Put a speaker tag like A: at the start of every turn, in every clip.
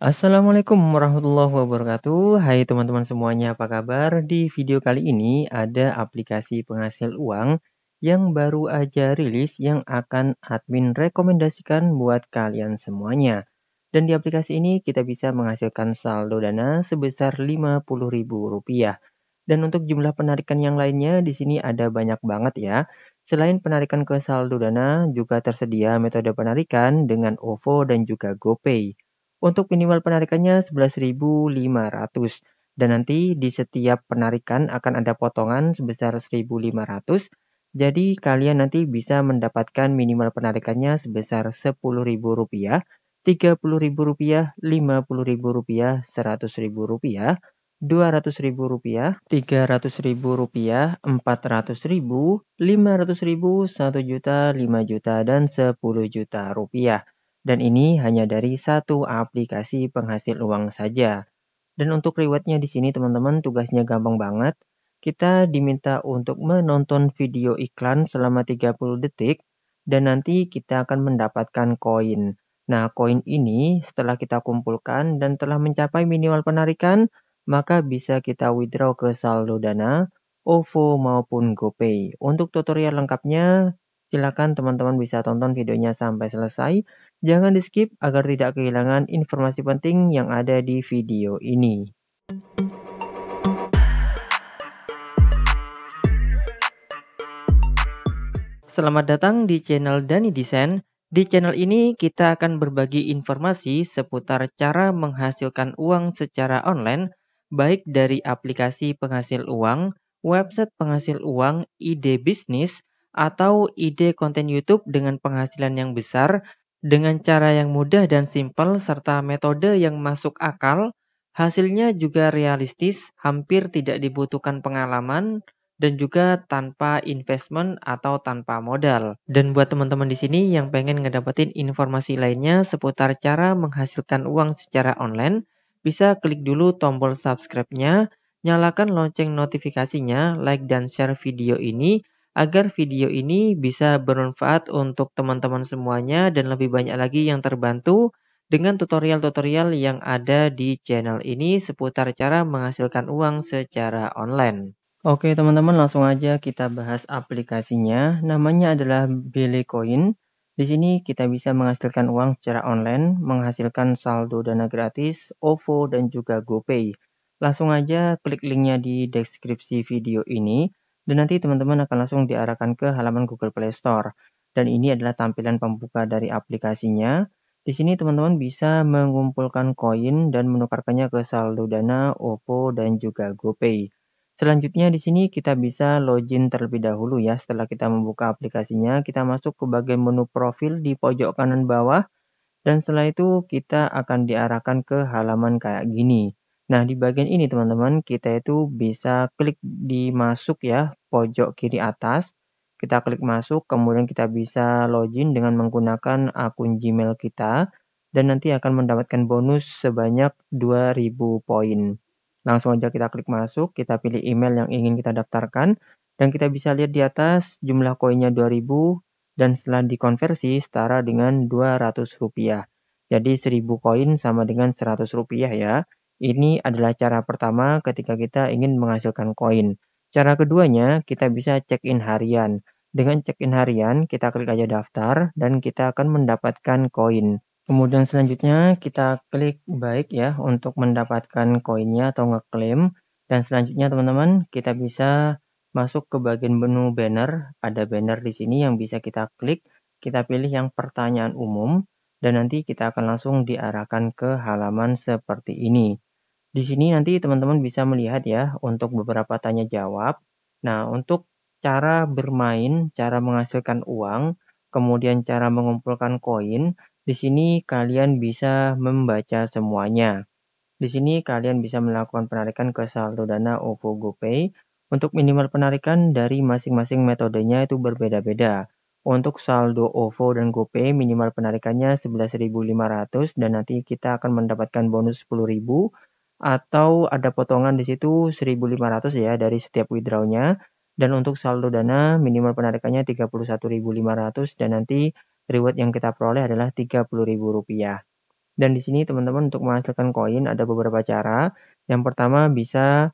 A: Assalamualaikum warahmatullahi wabarakatuh. Hai teman-teman semuanya, apa kabar? Di video kali ini ada aplikasi penghasil uang yang baru aja rilis yang akan admin rekomendasikan buat kalian semuanya. Dan di aplikasi ini kita bisa menghasilkan saldo dana sebesar Rp50.000. Dan untuk jumlah penarikan yang lainnya di sini ada banyak banget ya. Selain penarikan ke saldo dana, juga tersedia metode penarikan dengan OVO dan juga GoPay untuk minimal penarikannya 11.500 dan nanti di setiap penarikan akan ada potongan sebesar 1.500 jadi kalian nanti bisa mendapatkan minimal penarikannya sebesar Rp10.000, Rp30.000, Rp50.000, Rp100.000, Rp200.000, Rp300.000, Rp400.000, Rp500.000, 1 juta, 5 juta, dan 10 juta rupiah. Dan ini hanya dari satu aplikasi penghasil uang saja. Dan untuk rewardnya di sini teman-teman tugasnya gampang banget. Kita diminta untuk menonton video iklan selama 30 detik dan nanti kita akan mendapatkan koin. Nah, koin ini setelah kita kumpulkan dan telah mencapai minimal penarikan, maka bisa kita withdraw ke saldo Dana, OVO maupun GoPay. Untuk tutorial lengkapnya, silakan teman-teman bisa tonton videonya sampai selesai Jangan di-skip agar tidak kehilangan informasi penting yang ada di video ini. Selamat datang di channel Dani Desain. Di channel ini kita akan berbagi informasi seputar cara menghasilkan uang secara online, baik dari aplikasi penghasil uang, website penghasil uang, ide bisnis, atau ide konten YouTube dengan penghasilan yang besar, dengan cara yang mudah dan simpel serta metode yang masuk akal, hasilnya juga realistis, hampir tidak dibutuhkan pengalaman, dan juga tanpa investment atau tanpa modal. Dan buat teman-teman di sini yang pengen ngedapetin informasi lainnya seputar cara menghasilkan uang secara online, bisa klik dulu tombol subscribe-nya, nyalakan lonceng notifikasinya, like dan share video ini, agar video ini bisa bermanfaat untuk teman-teman semuanya dan lebih banyak lagi yang terbantu dengan tutorial-tutorial yang ada di channel ini seputar cara menghasilkan uang secara online. Oke teman-teman langsung aja kita bahas aplikasinya. Namanya adalah Belecoin. Di sini kita bisa menghasilkan uang secara online, menghasilkan saldo dana gratis, OVO, dan juga GoPay. Langsung aja klik linknya di deskripsi video ini dan nanti teman-teman akan langsung diarahkan ke halaman Google Play Store. Dan ini adalah tampilan pembuka dari aplikasinya. Di sini teman-teman bisa mengumpulkan koin dan menukarkannya ke saldo Dana, OPPO, dan juga GoPay. Selanjutnya di sini kita bisa login terlebih dahulu ya. Setelah kita membuka aplikasinya, kita masuk ke bagian menu profil di pojok kanan bawah. Dan setelah itu kita akan diarahkan ke halaman kayak gini. Nah, di bagian ini teman-teman kita itu bisa klik di masuk ya pojok kiri atas. Kita klik masuk, kemudian kita bisa login dengan menggunakan akun Gmail kita dan nanti akan mendapatkan bonus sebanyak 2000 poin. Langsung aja kita klik masuk, kita pilih email yang ingin kita daftarkan dan kita bisa lihat di atas jumlah koinnya 2000 dan setelah dikonversi setara dengan 200 rupiah. Jadi 1000 koin sama dengan 100 rupiah ya. Ini adalah cara pertama ketika kita ingin menghasilkan koin. Cara keduanya, kita bisa check-in harian. Dengan check-in harian, kita klik aja daftar dan kita akan mendapatkan koin. Kemudian selanjutnya kita klik baik ya untuk mendapatkan koinnya atau ngeklaim. Dan selanjutnya teman-teman kita bisa masuk ke bagian menu banner. Ada banner di sini yang bisa kita klik. Kita pilih yang pertanyaan umum dan nanti kita akan langsung diarahkan ke halaman seperti ini. Di sini nanti teman-teman bisa melihat ya untuk beberapa tanya jawab. Nah, untuk cara bermain, cara menghasilkan uang, kemudian cara mengumpulkan koin, di sini kalian bisa membaca semuanya. Di sini kalian bisa melakukan penarikan ke saldo dana OVO GoPay. Untuk minimal penarikan dari masing-masing metodenya itu berbeda-beda. Untuk saldo OVO dan GoPay minimal penarikannya 11.500 dan nanti kita akan mendapatkan bonus 10.000 atau ada potongan di situ 1.500 ya dari setiap withdrawnya dan untuk saldo dana minimal penarikannya 31.500 dan nanti reward yang kita peroleh adalah 30.000 rupiah Dan di sini teman-teman untuk menghasilkan koin ada beberapa cara. Yang pertama bisa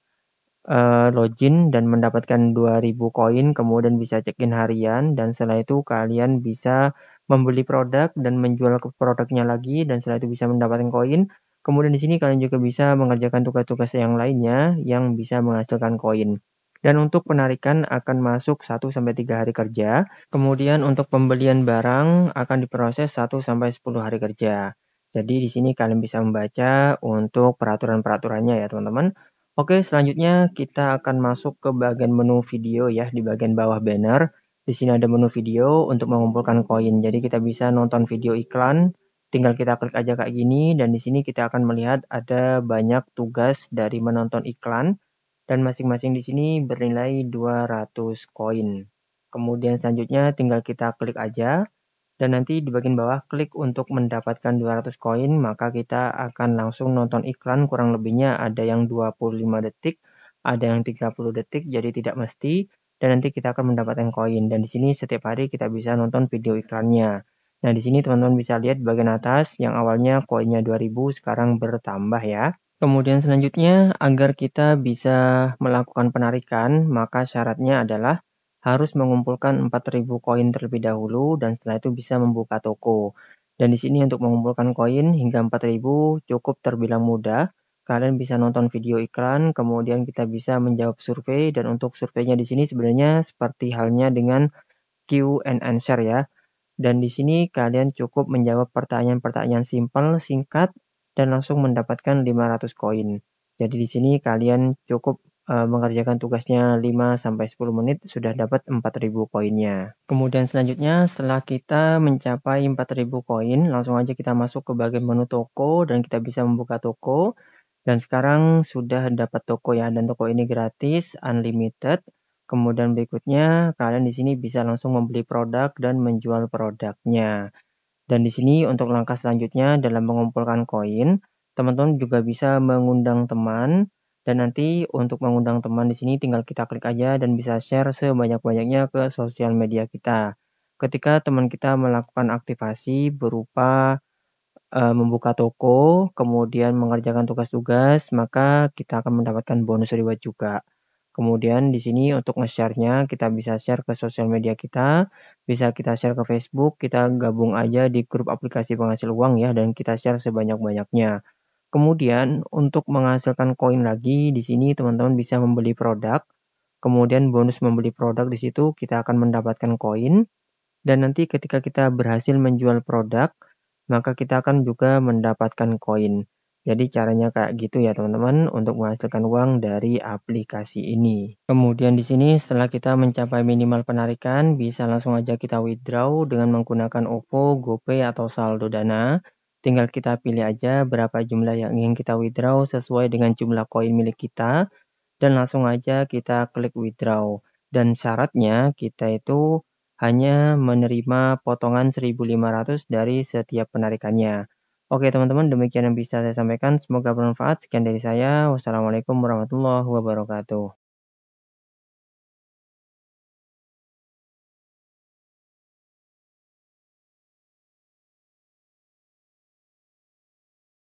A: uh, login dan mendapatkan 2000 koin, kemudian bisa check-in harian dan setelah itu kalian bisa membeli produk dan menjual ke produknya lagi dan setelah itu bisa mendapatkan koin Kemudian di sini kalian juga bisa mengerjakan tugas-tugas yang lainnya yang bisa menghasilkan koin. Dan untuk penarikan akan masuk 1-3 hari kerja. Kemudian untuk pembelian barang akan diproses 1-10 hari kerja. Jadi di sini kalian bisa membaca untuk peraturan-peraturannya ya teman-teman. Oke selanjutnya kita akan masuk ke bagian menu video ya di bagian bawah banner. Di sini ada menu video untuk mengumpulkan koin. Jadi kita bisa nonton video iklan, Tinggal kita klik aja kayak gini dan di sini kita akan melihat ada banyak tugas dari menonton iklan dan masing-masing di sini bernilai 200 koin. Kemudian selanjutnya tinggal kita klik aja dan nanti di bagian bawah klik untuk mendapatkan 200 koin maka kita akan langsung nonton iklan kurang lebihnya ada yang 25 detik, ada yang 30 detik jadi tidak mesti dan nanti kita akan mendapatkan koin dan di sini setiap hari kita bisa nonton video iklannya. Nah, di sini teman-teman bisa lihat bagian atas yang awalnya koinnya 2000 sekarang bertambah ya. Kemudian selanjutnya, agar kita bisa melakukan penarikan, maka syaratnya adalah harus mengumpulkan 4000 koin terlebih dahulu dan setelah itu bisa membuka toko. Dan di sini untuk mengumpulkan koin hingga 4000 cukup terbilang mudah. Kalian bisa nonton video iklan, kemudian kita bisa menjawab survei dan untuk surveinya di sini sebenarnya seperti halnya dengan Q and answer ya. Dan di sini kalian cukup menjawab pertanyaan-pertanyaan simpel, singkat, dan langsung mendapatkan 500 koin. Jadi di sini kalian cukup uh, mengerjakan tugasnya 5 10 menit sudah dapat 4000 koinnya. Kemudian selanjutnya setelah kita mencapai 4000 koin, langsung aja kita masuk ke bagian menu toko dan kita bisa membuka toko. Dan sekarang sudah dapat toko ya, dan toko ini gratis, unlimited. Kemudian berikutnya, kalian di sini bisa langsung membeli produk dan menjual produknya. Dan di sini untuk langkah selanjutnya dalam mengumpulkan koin, teman-teman juga bisa mengundang teman dan nanti untuk mengundang teman di sini tinggal kita klik aja dan bisa share sebanyak-banyaknya ke sosial media kita. Ketika teman kita melakukan aktivasi berupa e, membuka toko, kemudian mengerjakan tugas-tugas, maka kita akan mendapatkan bonus reward juga. Kemudian di sini untuk nge-share-nya kita bisa share ke sosial media kita, bisa kita share ke Facebook, kita gabung aja di grup aplikasi penghasil uang ya dan kita share sebanyak-banyaknya. Kemudian untuk menghasilkan koin lagi di sini teman-teman bisa membeli produk. Kemudian bonus membeli produk di situ kita akan mendapatkan koin dan nanti ketika kita berhasil menjual produk maka kita akan juga mendapatkan koin. Jadi caranya kayak gitu ya teman-teman untuk menghasilkan uang dari aplikasi ini. Kemudian di sini setelah kita mencapai minimal penarikan bisa langsung aja kita withdraw dengan menggunakan OVO, GoPay atau saldo Dana. Tinggal kita pilih aja berapa jumlah yang ingin kita withdraw sesuai dengan jumlah koin milik kita dan langsung aja kita klik withdraw. Dan syaratnya kita itu hanya menerima potongan 1.500 dari setiap penarikannya. Oke teman-teman, demikian yang bisa saya sampaikan. Semoga bermanfaat. Sekian dari saya. Wassalamualaikum warahmatullahi wabarakatuh.